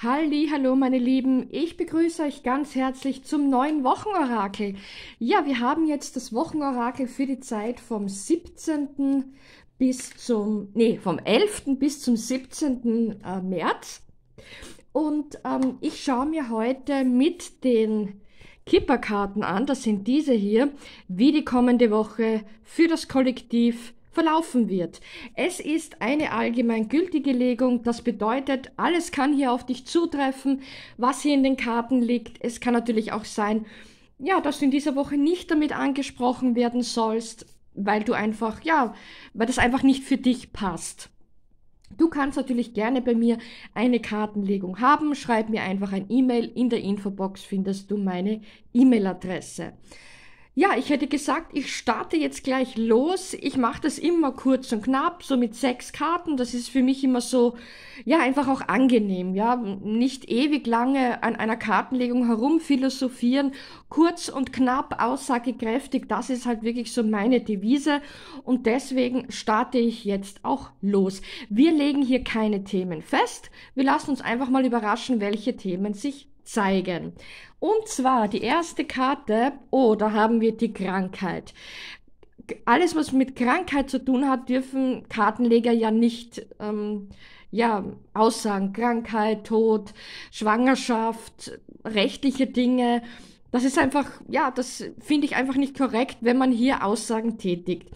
Halli, hallo meine Lieben, ich begrüße euch ganz herzlich zum neuen Wochenorakel. Ja, wir haben jetzt das Wochenorakel für die Zeit vom 17. bis zum, nee, vom 11. bis zum 17. Äh, März. Und ähm, ich schaue mir heute mit den Kipperkarten an, das sind diese hier, wie die kommende Woche für das Kollektiv verlaufen wird. Es ist eine allgemein gültige Legung, das bedeutet, alles kann hier auf dich zutreffen, was hier in den Karten liegt. Es kann natürlich auch sein, ja, dass du in dieser Woche nicht damit angesprochen werden sollst, weil du einfach, ja, weil das einfach nicht für dich passt. Du kannst natürlich gerne bei mir eine Kartenlegung haben. Schreib mir einfach ein E-Mail. In der Infobox findest du meine E-Mail-Adresse. Ja, ich hätte gesagt, ich starte jetzt gleich los. Ich mache das immer kurz und knapp, so mit sechs Karten. Das ist für mich immer so, ja, einfach auch angenehm, ja. Nicht ewig lange an einer Kartenlegung herumphilosophieren. Kurz und knapp, aussagekräftig, das ist halt wirklich so meine Devise. Und deswegen starte ich jetzt auch los. Wir legen hier keine Themen fest. Wir lassen uns einfach mal überraschen, welche Themen sich zeigen. Und zwar die erste Karte, oh, da haben wir die Krankheit. Alles, was mit Krankheit zu tun hat, dürfen Kartenleger ja nicht ähm, ja, aussagen. Krankheit, Tod, Schwangerschaft, rechtliche Dinge. Das ist einfach, ja, das finde ich einfach nicht korrekt, wenn man hier Aussagen tätigt.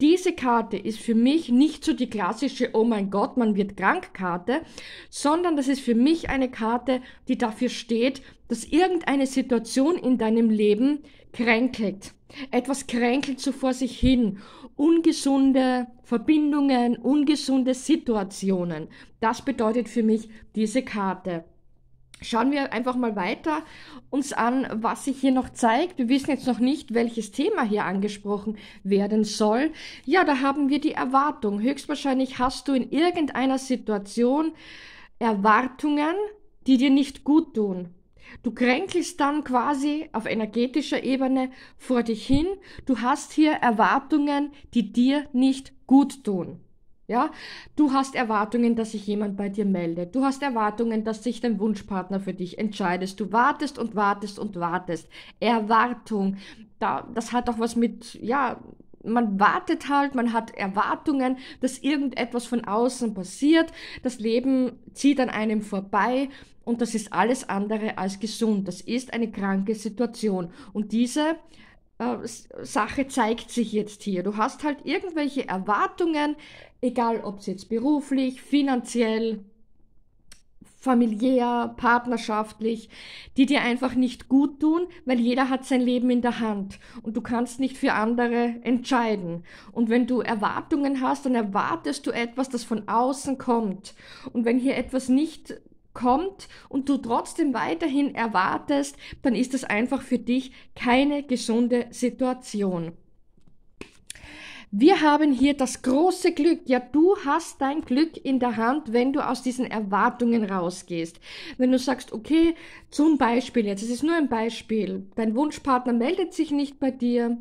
Diese Karte ist für mich nicht so die klassische Oh mein Gott, man wird krank Karte, sondern das ist für mich eine Karte, die dafür steht, dass irgendeine Situation in deinem Leben kränkelt. Etwas kränkelt so vor sich hin. Ungesunde Verbindungen, ungesunde Situationen. Das bedeutet für mich diese Karte. Schauen wir einfach mal weiter uns an, was sich hier noch zeigt. Wir wissen jetzt noch nicht, welches Thema hier angesprochen werden soll. Ja, da haben wir die Erwartung. Höchstwahrscheinlich hast du in irgendeiner Situation Erwartungen, die dir nicht gut tun. Du kränkelst dann quasi auf energetischer Ebene vor dich hin. Du hast hier Erwartungen, die dir nicht gut tun. Ja, du hast Erwartungen, dass sich jemand bei dir meldet. Du hast Erwartungen, dass sich dein Wunschpartner für dich entscheidet. Du wartest und wartest und wartest. Erwartung. Da, das hat auch was mit, ja, man wartet halt, man hat Erwartungen, dass irgendetwas von außen passiert. Das Leben zieht an einem vorbei und das ist alles andere als gesund. Das ist eine kranke Situation. Und diese äh, Sache zeigt sich jetzt hier. Du hast halt irgendwelche Erwartungen, egal ob es jetzt beruflich, finanziell, familiär, partnerschaftlich, die dir einfach nicht gut tun, weil jeder hat sein Leben in der Hand und du kannst nicht für andere entscheiden. Und wenn du Erwartungen hast, dann erwartest du etwas, das von außen kommt. Und wenn hier etwas nicht kommt und du trotzdem weiterhin erwartest, dann ist das einfach für dich keine gesunde Situation. Wir haben hier das große Glück. Ja, du hast dein Glück in der Hand, wenn du aus diesen Erwartungen rausgehst. Wenn du sagst, okay, zum Beispiel jetzt, es ist nur ein Beispiel, dein Wunschpartner meldet sich nicht bei dir,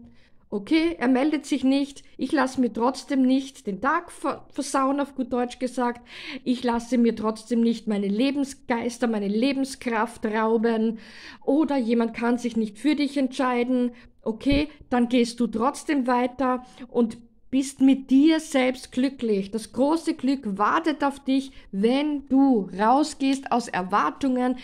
Okay, er meldet sich nicht, ich lasse mir trotzdem nicht den Tag versauen, auf gut Deutsch gesagt, ich lasse mir trotzdem nicht meine Lebensgeister, meine Lebenskraft rauben oder jemand kann sich nicht für dich entscheiden, okay, dann gehst du trotzdem weiter und bist mit dir selbst glücklich. Das große Glück wartet auf dich, wenn du rausgehst aus Erwartungen,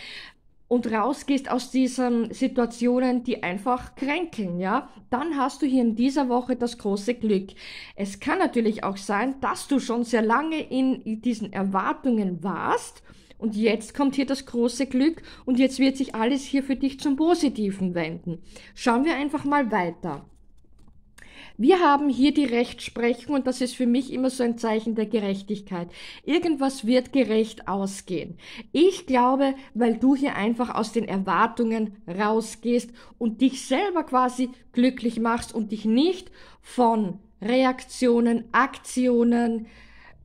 und rausgehst aus diesen Situationen, die einfach kränkeln, ja, dann hast du hier in dieser Woche das große Glück. Es kann natürlich auch sein, dass du schon sehr lange in diesen Erwartungen warst und jetzt kommt hier das große Glück und jetzt wird sich alles hier für dich zum Positiven wenden. Schauen wir einfach mal weiter. Wir haben hier die Rechtsprechung und das ist für mich immer so ein Zeichen der Gerechtigkeit. Irgendwas wird gerecht ausgehen. Ich glaube, weil du hier einfach aus den Erwartungen rausgehst und dich selber quasi glücklich machst und dich nicht von Reaktionen, Aktionen,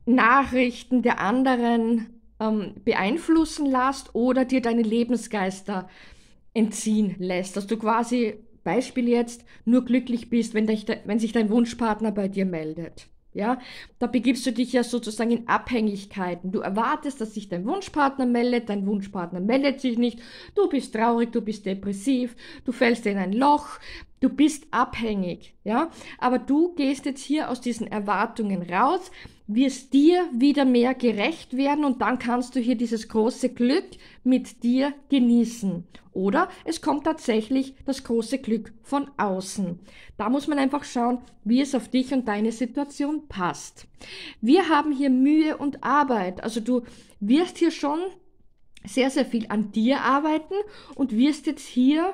Nachrichten der anderen ähm, beeinflussen lässt oder dir deine Lebensgeister entziehen lässt, dass du quasi Beispiel jetzt, nur glücklich bist, wenn, dich, wenn sich dein Wunschpartner bei dir meldet. Ja, da begibst du dich ja sozusagen in Abhängigkeiten. Du erwartest, dass sich dein Wunschpartner meldet, dein Wunschpartner meldet sich nicht, du bist traurig, du bist depressiv, du fällst in ein Loch, du bist abhängig, ja? Aber du gehst jetzt hier aus diesen Erwartungen raus, wirst dir wieder mehr gerecht werden und dann kannst du hier dieses große Glück mit dir genießen. Oder es kommt tatsächlich das große Glück von außen. Da muss man einfach schauen, wie es auf dich und deine Situation passt. Wir haben hier Mühe und Arbeit. Also du wirst hier schon sehr, sehr viel an dir arbeiten und wirst jetzt hier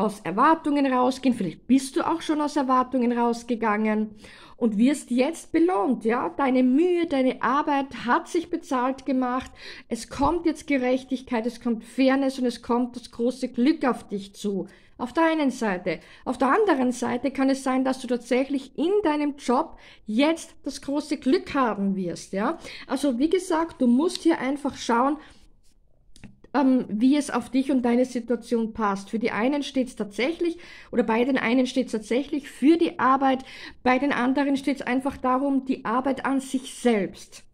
aus Erwartungen rausgehen, vielleicht bist du auch schon aus Erwartungen rausgegangen und wirst jetzt belohnt, ja? Deine Mühe, deine Arbeit hat sich bezahlt gemacht. Es kommt jetzt Gerechtigkeit, es kommt Fairness und es kommt das große Glück auf dich zu. Auf der einen Seite. Auf der anderen Seite kann es sein, dass du tatsächlich in deinem Job jetzt das große Glück haben wirst, ja? Also, wie gesagt, du musst hier einfach schauen, ähm, wie es auf dich und deine Situation passt. Für die einen steht es tatsächlich, oder bei den einen steht es tatsächlich für die Arbeit, bei den anderen steht es einfach darum, die Arbeit an sich selbst.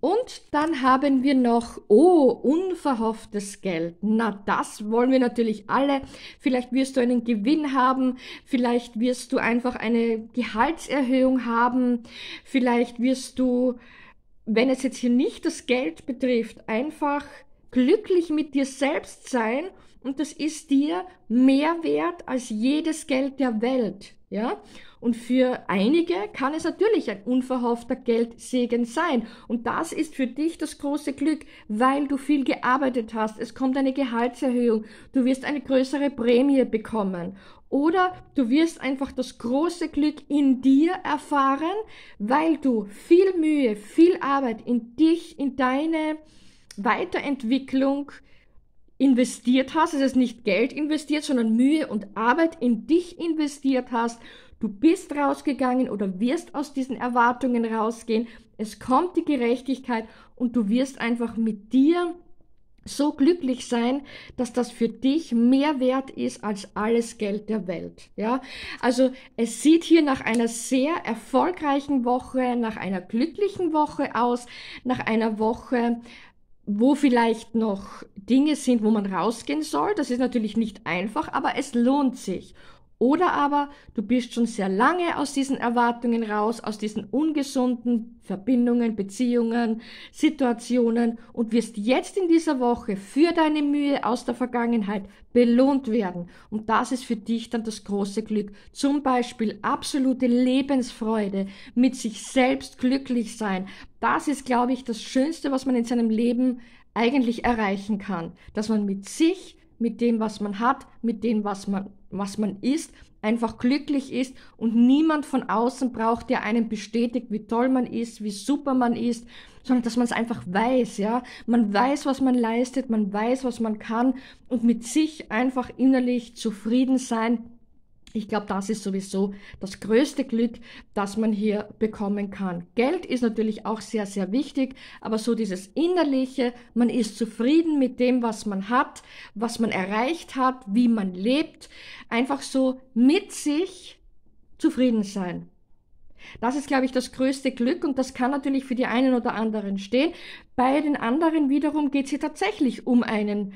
Und dann haben wir noch, oh, unverhofftes Geld. Na, das wollen wir natürlich alle. Vielleicht wirst du einen Gewinn haben, vielleicht wirst du einfach eine Gehaltserhöhung haben, vielleicht wirst du, wenn es jetzt hier nicht das Geld betrifft, einfach glücklich mit dir selbst sein und das ist dir mehr wert als jedes Geld der Welt. Ja? Und für einige kann es natürlich ein unverhoffter Geldsegen sein. Und das ist für dich das große Glück, weil du viel gearbeitet hast. Es kommt eine Gehaltserhöhung. Du wirst eine größere Prämie bekommen. Oder du wirst einfach das große Glück in dir erfahren, weil du viel Mühe, viel Arbeit in dich, in deine Weiterentwicklung investiert hast, es ist nicht Geld investiert, sondern Mühe und Arbeit in dich investiert hast. Du bist rausgegangen oder wirst aus diesen Erwartungen rausgehen. Es kommt die Gerechtigkeit und du wirst einfach mit dir so glücklich sein, dass das für dich mehr wert ist als alles Geld der Welt. Ja, also es sieht hier nach einer sehr erfolgreichen Woche, nach einer glücklichen Woche aus, nach einer Woche, wo vielleicht noch Dinge sind, wo man rausgehen soll. Das ist natürlich nicht einfach, aber es lohnt sich. Oder aber du bist schon sehr lange aus diesen Erwartungen raus, aus diesen ungesunden Verbindungen, Beziehungen, Situationen und wirst jetzt in dieser Woche für deine Mühe aus der Vergangenheit belohnt werden. Und das ist für dich dann das große Glück. Zum Beispiel absolute Lebensfreude, mit sich selbst glücklich sein. Das ist, glaube ich, das Schönste, was man in seinem Leben eigentlich erreichen kann, dass man mit sich mit dem, was man hat, mit dem, was man, was man ist, einfach glücklich ist und niemand von außen braucht, der einem bestätigt, wie toll man ist, wie super man ist, sondern dass man es einfach weiß, ja. Man weiß, was man leistet, man weiß, was man kann und mit sich einfach innerlich zufrieden sein, ich glaube, das ist sowieso das größte Glück, das man hier bekommen kann. Geld ist natürlich auch sehr, sehr wichtig, aber so dieses Innerliche, man ist zufrieden mit dem, was man hat, was man erreicht hat, wie man lebt, einfach so mit sich zufrieden sein. Das ist, glaube ich, das größte Glück und das kann natürlich für die einen oder anderen stehen. Bei den anderen wiederum geht es hier tatsächlich um einen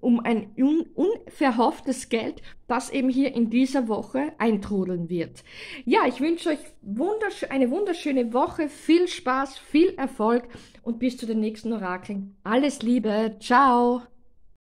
um ein un unverhofftes Geld, das eben hier in dieser Woche eintrudeln wird. Ja, ich wünsche euch wundersch eine wunderschöne Woche, viel Spaß, viel Erfolg und bis zu den nächsten Orakeln. Alles Liebe, ciao!